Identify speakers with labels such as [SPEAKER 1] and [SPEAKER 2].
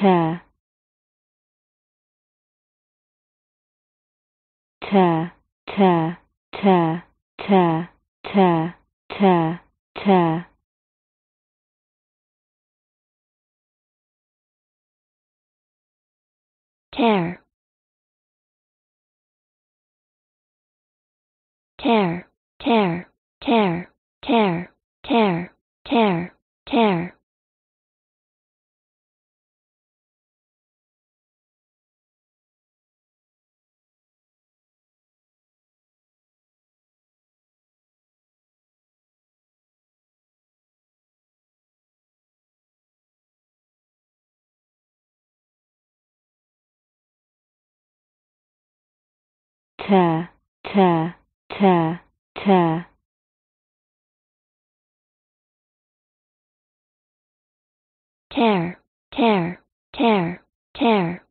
[SPEAKER 1] tear tear tear tear tear tear tear tear tear tear tear tear tear tear tear tear ta ta ta ta Tear, tear, tear, tear.